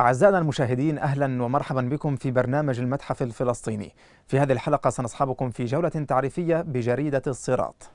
أعزائنا المشاهدين أهلا ومرحبا بكم في برنامج المتحف الفلسطيني في هذه الحلقة سنصحبكم في جولة تعريفية بجريدة الصراط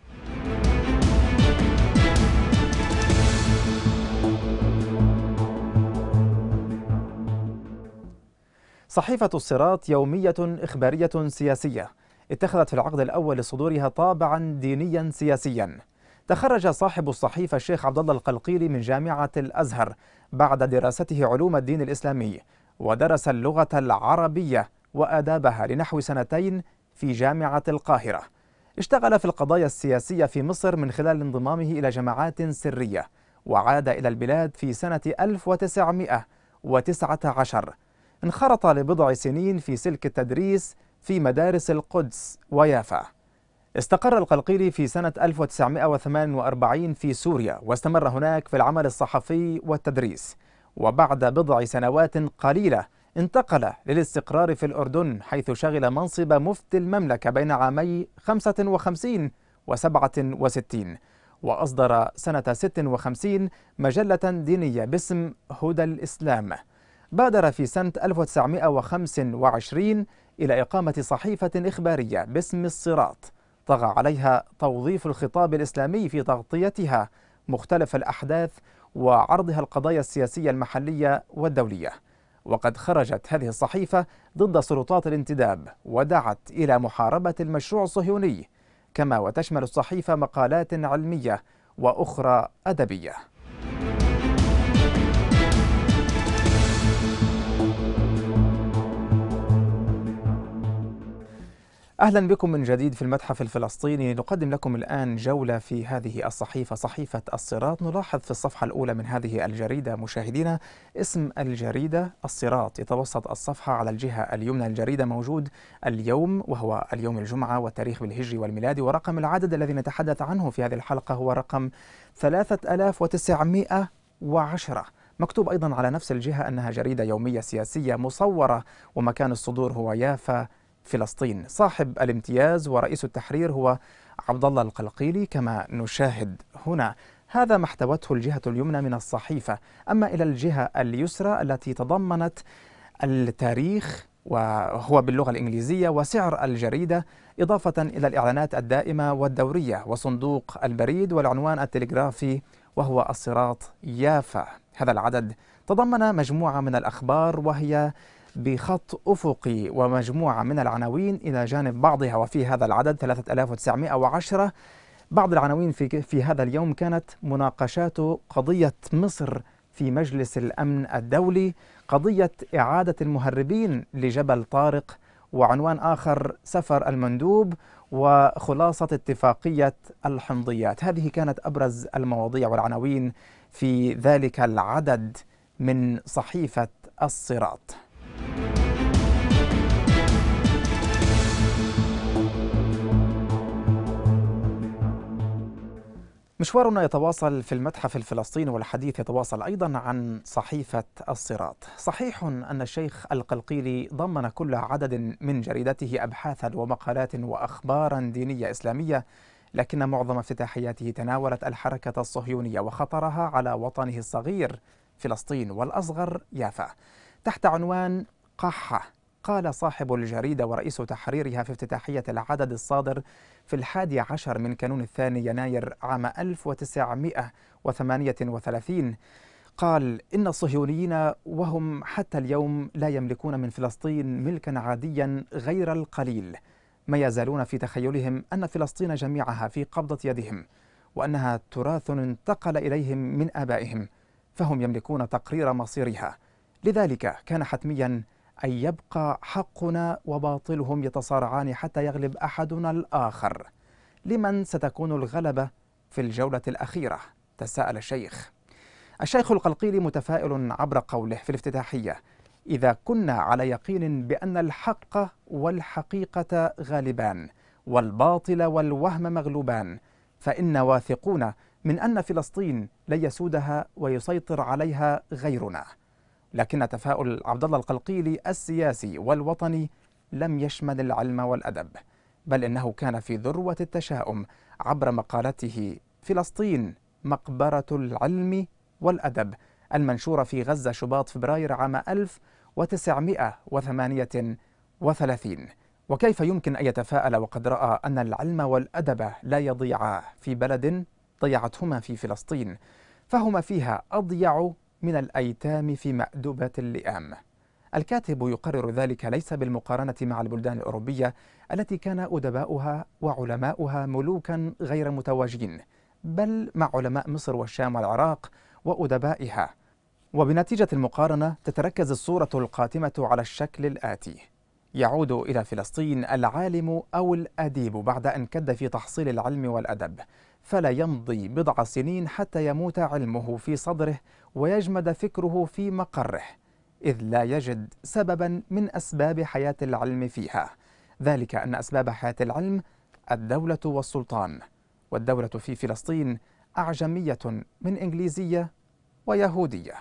صحيفة الصراط يومية إخبارية سياسية اتخذت في العقد الأول لصدورها طابعا دينيا سياسيا تخرج صاحب الصحيفة الشيخ عبد الله القلقيلي من جامعة الأزهر بعد دراسته علوم الدين الإسلامي ودرس اللغة العربية وأدابها لنحو سنتين في جامعة القاهرة اشتغل في القضايا السياسية في مصر من خلال انضمامه إلى جماعات سرية وعاد إلى البلاد في سنة 1919 انخرط لبضع سنين في سلك التدريس في مدارس القدس ويافا استقر القلقيلي في سنة 1948 في سوريا واستمر هناك في العمل الصحفي والتدريس وبعد بضع سنوات قليلة انتقل للاستقرار في الأردن حيث شغل منصب مفتي المملكة بين عامي 55 و 67 وأصدر سنة 56 مجلة دينية باسم هدى الإسلام بادر في سنة 1925 إلى إقامة صحيفة إخبارية باسم الصراط طغى عليها توظيف الخطاب الإسلامي في تغطيتها مختلف الأحداث وعرضها القضايا السياسية المحلية والدولية وقد خرجت هذه الصحيفة ضد سلطات الانتداب ودعت إلى محاربة المشروع الصهيوني كما وتشمل الصحيفة مقالات علمية وأخرى أدبية أهلا بكم من جديد في المتحف الفلسطيني نقدم لكم الآن جولة في هذه الصحيفة صحيفة الصراط نلاحظ في الصفحة الأولى من هذه الجريدة مشاهدينا اسم الجريدة الصراط يتوسط الصفحة على الجهة اليمنى الجريدة موجود اليوم وهو اليوم الجمعة والتاريخ بالهجري والميلادي ورقم العدد الذي نتحدث عنه في هذه الحلقة هو رقم 3910 مكتوب أيضا على نفس الجهة أنها جريدة يومية سياسية مصورة ومكان الصدور هو يافا فلسطين صاحب الامتياز ورئيس التحرير هو عبد الله القلقيلي كما نشاهد هنا هذا ما احتوته الجهة اليمنى من الصحيفة أما إلى الجهة اليسرى التي تضمنت التاريخ وهو باللغة الإنجليزية وسعر الجريدة إضافة إلى الإعلانات الدائمة والدورية وصندوق البريد والعنوان التلغرافي وهو الصراط يافا هذا العدد تضمن مجموعة من الأخبار وهي بخط أفقي ومجموعة من العناوين إلى جانب بعضها وفي هذا العدد 3910 بعض العناوين في, في هذا اليوم كانت مناقشات قضية مصر في مجلس الأمن الدولي قضية إعادة المهربين لجبل طارق وعنوان آخر سفر المندوب وخلاصة اتفاقية الحمضيات هذه كانت أبرز المواضيع والعناوين في ذلك العدد من صحيفة الصراط مشوارنا يتواصل في المتحف الفلسطيني والحديث يتواصل أيضا عن صحيفة الصراط صحيح أن الشيخ القلقيلي ضمن كل عدد من جريدته أبحاثا ومقالات وأخبارا دينية إسلامية لكن معظم افتتاحياته تناولت الحركة الصهيونية وخطرها على وطنه الصغير فلسطين والأصغر يافا تحت عنوان قحة قال صاحب الجريدة ورئيس تحريرها في افتتاحية العدد الصادر في الحادي عشر من كانون الثاني يناير عام 1938 قال إن الصهيونيين وهم حتى اليوم لا يملكون من فلسطين ملكا عاديا غير القليل ما يزالون في تخيلهم أن فلسطين جميعها في قبضة يدهم وأنها تراث انتقل إليهم من آبائهم فهم يملكون تقرير مصيرها لذلك كان حتميا أن يبقى حقنا وباطلهم يتصارعان حتى يغلب أحدنا الآخر لمن ستكون الغلبة في الجولة الأخيرة تساءل الشيخ الشيخ القلقيلي متفائل عبر قوله في الافتتاحية إذا كنا على يقين بأن الحق والحقيقة غالبان والباطل والوهم مغلوبان فإن واثقون من أن فلسطين لن يسودها ويسيطر عليها غيرنا لكن تفاؤل عبد الله القلقيلي السياسي والوطني لم يشمل العلم والأدب بل إنه كان في ذروة التشاؤم عبر مقالته فلسطين مقبرة العلم والأدب المنشورة في غزة شباط فبراير عام 1938 وكيف يمكن أن يتفاءل وقد رأى أن العلم والأدب لا يضيعا في بلد ضيعتهما في فلسطين فهما فيها أضيع من الأيتام في مأدبة اللئام الكاتب يقرر ذلك ليس بالمقارنة مع البلدان الأوروبية التي كان أدباؤها وعلماؤها ملوكا غير متواجدين بل مع علماء مصر والشام والعراق وأدبائها وبنتيجة المقارنة تتركز الصورة القاتمة على الشكل الآتي يعود إلى فلسطين العالم أو الأديب بعد أن كد في تحصيل العلم والأدب فلا يمضي بضع سنين حتى يموت علمه في صدره ويجمد فكره في مقره إذ لا يجد سببا من أسباب حياة العلم فيها ذلك أن أسباب حياة العلم الدولة والسلطان والدولة في فلسطين أعجمية من إنجليزية ويهودية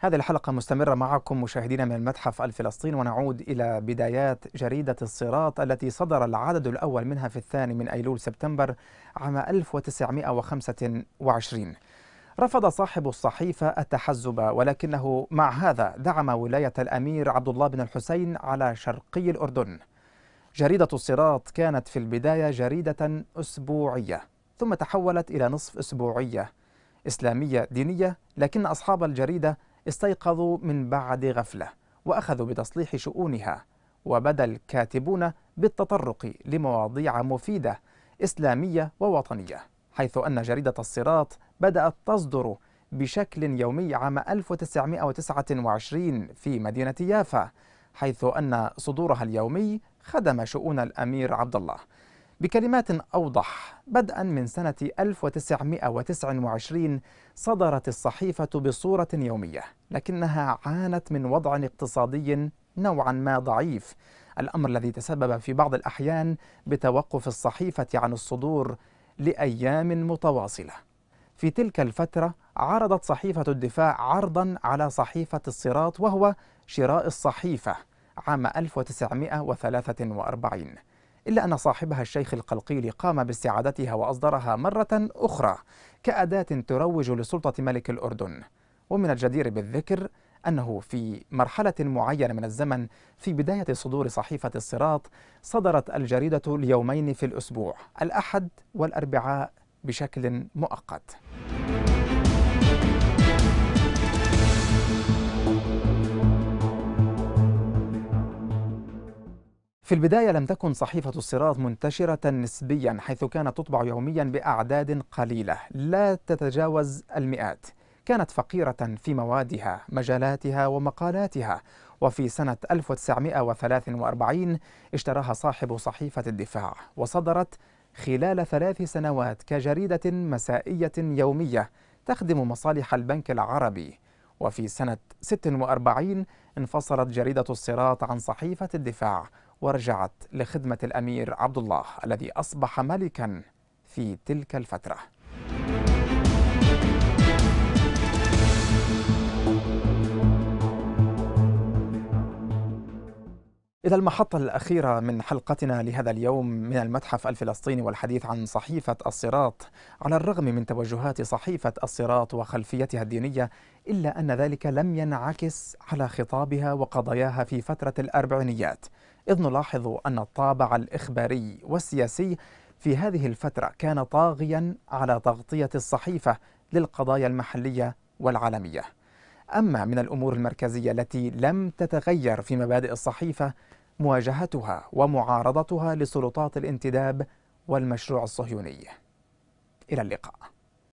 هذه الحلقة مستمرة معكم مشاهدينا من المتحف الفلسطيني ونعود إلى بدايات جريدة الصراط التي صدر العدد الأول منها في الثاني من أيلول سبتمبر عام 1925 رفض صاحب الصحيفة التحزب ولكنه مع هذا دعم ولاية الأمير عبد الله بن الحسين على شرقي الأردن جريدة الصراط كانت في البداية جريدة أسبوعية ثم تحولت إلى نصف أسبوعية إسلامية دينية لكن أصحاب الجريدة استيقظوا من بعد غفلة وأخذوا بتصليح شؤونها وبدا الكاتبون بالتطرق لمواضيع مفيدة إسلامية ووطنية حيث أن جريدة الصراط بدأت تصدر بشكل يومي عام 1929 في مدينة يافا حيث أن صدورها اليومي خدم شؤون الأمير عبد الله بكلمات أوضح بدءا من سنة 1929 صدرت الصحيفة بصورة يومية لكنها عانت من وضع اقتصادي نوعا ما ضعيف الأمر الذي تسبب في بعض الأحيان بتوقف الصحيفة عن الصدور لأيام متواصلة في تلك الفترة عرضت صحيفة الدفاع عرضا على صحيفة الصراط وهو شراء الصحيفة عام 1943 إلا أن صاحبها الشيخ القلقيلي قام باستعادتها وأصدرها مرة أخرى كأداة تروج لسلطة ملك الأردن ومن الجدير بالذكر أنه في مرحلة معينة من الزمن في بداية صدور صحيفة الصراط صدرت الجريدة اليومين في الأسبوع الأحد والأربعاء بشكل مؤقت في البداية لم تكن صحيفة الصراط منتشرة نسبيا حيث كانت تطبع يوميا بأعداد قليلة لا تتجاوز المئات كانت فقيرة في موادها مجالاتها ومقالاتها وفي سنة 1943 اشتراها صاحب صحيفة الدفاع وصدرت خلال ثلاث سنوات كجريدة مسائية يومية تخدم مصالح البنك العربي وفي سنة 46 انفصلت جريدة الصراط عن صحيفة الدفاع ورجعت لخدمة الأمير عبد الله الذي أصبح ملكا في تلك الفترة إلى المحطة الأخيرة من حلقتنا لهذا اليوم من المتحف الفلسطيني والحديث عن صحيفة الصراط على الرغم من توجهات صحيفة الصراط وخلفيتها الدينية إلا أن ذلك لم ينعكس على خطابها وقضاياها في فترة الأربعينيات إذ نلاحظ أن الطابع الإخباري والسياسي في هذه الفترة كان طاغيا على تغطية الصحيفة للقضايا المحلية والعالمية أما من الأمور المركزية التي لم تتغير في مبادئ الصحيفة مواجهتها ومعارضتها لسلطات الانتداب والمشروع الصهيوني إلى اللقاء